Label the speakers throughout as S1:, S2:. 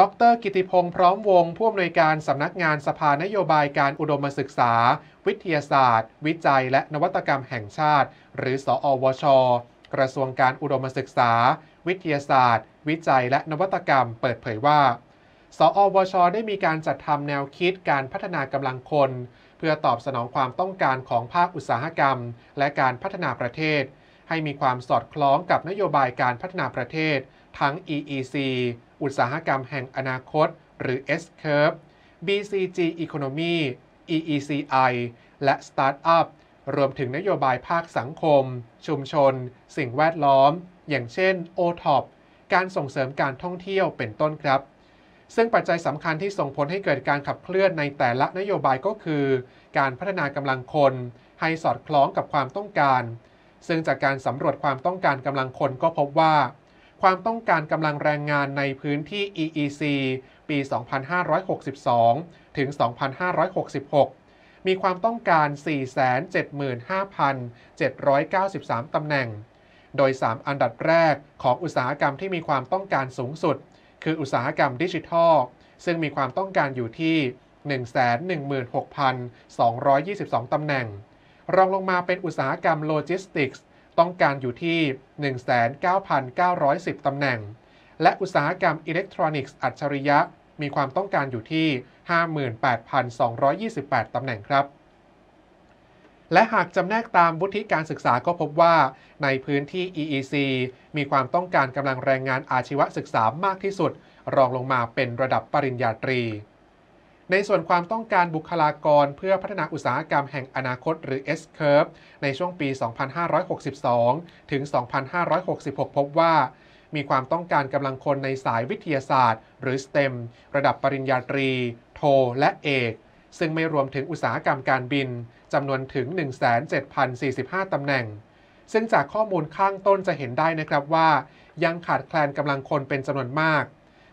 S1: ดรกิติพงศ์พร้อมวงผู้อำนวยการสำนักงานสภานโยบายการอุดมศึกษา วิทยาศาสตร์ วิจัยและนวัตกรรมแห่งชาติ หรือสอวชกระทรวงการอุดมศึกษา วิทยาศาสตร์ วิจัยและนวัตกรรมเปิดเผยว่าสอวช ได้มีการจัดทำแนวคิดการพัฒนากำลังคน เพื่อตอบสนองความต้องการของภาคอุตสาหกรรม และการพัฒนาประเทศ ให้มีความสอดคล้องกับนโยบายการพัฒนาประเทศทั้ง EEC อุตสาหกรรมแห่งอนาคต หรือ S-Curve BCG Economy EECI และ Startup รวมถึงนโยบายภาคสังคม ชุมชน สิ่งแวดล้อม อย่างเช่น OTOP การส่งเสริมการท่องเที่ยวเป็นต้นครับ ซึ่งปัจจัยสำคัญที่ส่งผลให้เกิดการขับเคลื่อนในแต่ละนโยบายก็คือ การพัฒนากำลังคน ให้สอดคล้องกับความต้องการ ซึ่งจากการสำรวจความต้องการกำลังคนก็พบว่าความต้องการกำลังแรงงานในพื้นที่ EEC ปี 2562 ถึง 2566 มีความต้องการ 475,793 ตำแหน่ง โดย 3 อันดับแรกของอุตสาหกรรมที่มีความต้องการสูงสุด คืออุตสาหกรรมดิจิทัล ซึ่งมีความต้องการอยู่ที่ 116,222 ตำแหน่ง รองลงมาเป็นอุตสาหกรรมโลจิสติกส์ต้องการอยู่ที่ 19,910ตำแหน่ง และอุตสาหกรรมอิเล็กทรอนิกส์อัจฉริยะมีความต้องการอยู่ที่ 58,228ตำแหน่งครับ และหากจำแนกตามวุฒิการศึกษาก็พบว่า ในพื้นที่ EEC มีความต้องการกำลังแรงงานอาชีวศึกษามากที่สุด รองลงมาเป็นระดับปริญญาตรีในส่วนความต้องการบุคลากรเพื่อพัฒนาอุตสาหกรรมแห่งอนาคต หรือ S-curve ในช่วงปี 2562 ถึง 2566 พบว่า มีความต้องการกำลังคนในสายวิทยาศาสตร์หรือ STEM ระดับปริญญาตรี โท และเอก ซึ่งไม่รวมถึงอุตสาหกรรมการบินจำนวนถึง17,045ตำแหน่ง ซึ่งจากข้อมูลข้างต้นจะเห็นได้นะครับว่ายังขาดแคลนกำลังคนเป็นจำนวนมาก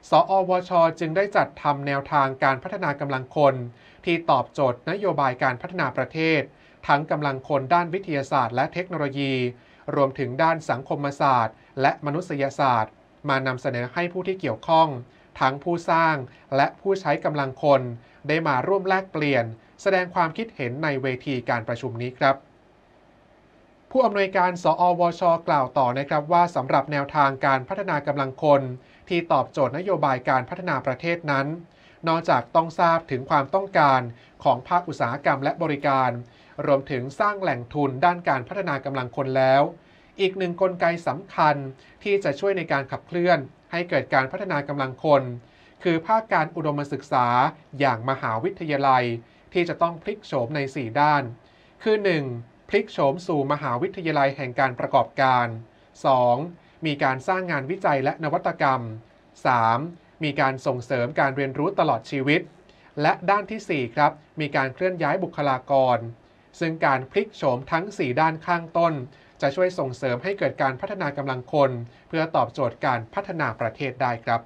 S1: สอวช จึงได้จัดทำแนวทางการพัฒนากำลังคน ที่ตอบโจทย์ นโยบายการพัฒนาประเทศ ทั้งกำลังคนด้านวิทยาศาสตร์ และเทคโนโลยี รวมถึงด้านสังคมศาสตร์ และมนุษยศาสตร์ มานำเสนอให้ผู้ที่เกี่ยวข้อง ทั้งผู้สร้างและผู้ใช้กำลังคน ได้มาร่วมแลกเปลี่ยน แสดงความคิดเห็นในเวทีการประชุมนี้ครับผู้อำนวยการสอวช กล่าวต่อนะครับว่าสำหรับแนวทางการพัฒนากำลังคน ที่ตอบโจทย์นโยบายการพัฒนาประเทศนั้น นอกจากต้องทราบถึงความต้องการของภาคอุตสาหกรรมและบริการ รวมถึงสร้างแหล่งทุนด้านการพัฒนากำลังคนแล้ว อีกหนึ่งกลไกสำคัญที่จะช่วยในการขับเคลื่อนให้เกิดการพัฒนากำลังคน คือภาคการอุดมศึกษาอย่างมหาวิทยาลัย ที่จะต้องพลิกโฉมใน 4 ด้าน คือ 1. พลิกโฉมสู่มหาวิทยาลัยแห่งการประกอบการ 2. มีการสร้างงานวิจัยและนวัตกรรม 3. มีการส่งเสริมการเรียนรู้ตลอดชีวิต และด้านที่ 4 ครับ มีการเคลื่อนย้ายบุคลากร ซึ่งการพลิกโฉมทั้ง 4 ด้านข้างต้น จะช่วยส่งเสริมให้เกิดการพัฒนากำลังคน เพื่อตอบโจทย์การพัฒนาประเทศได้ครับ